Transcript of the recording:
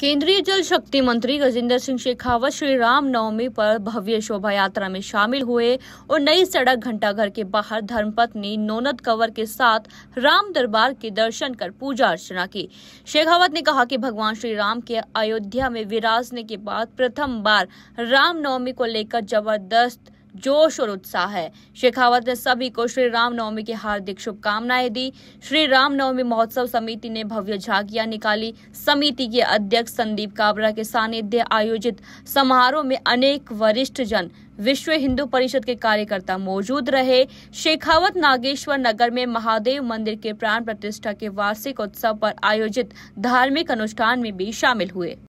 केंद्रीय जल शक्ति मंत्री गजेंद्र सिंह शेखावत श्री राम नवमी पर भव्य शोभा यात्रा में शामिल हुए और नई सड़क घंटाघर के बाहर धर्मपत्नी नोनद कंवर के साथ राम दरबार के दर्शन कर पूजा अर्चना की शेखावत ने कहा कि भगवान श्री राम के अयोध्या में विराजने के बाद प्रथम बार राम नवमी को लेकर जबरदस्त जोश और उत्साह है शेखावत ने सभी को श्री रामनवमी की हार्दिक शुभकामनाएं दी श्री रामनवमी महोत्सव समिति ने भव्य झांकियां निकाली समिति के अध्यक्ष संदीप काबरा के सानिध्य आयोजित समारोह में अनेक वरिष्ठ जन विश्व हिंदू परिषद के कार्यकर्ता मौजूद रहे शेखावत नागेश्वर नगर में महादेव मंदिर के प्राण प्रतिष्ठा के वार्षिक उत्सव पर आयोजित धार्मिक अनुष्ठान में भी शामिल हुए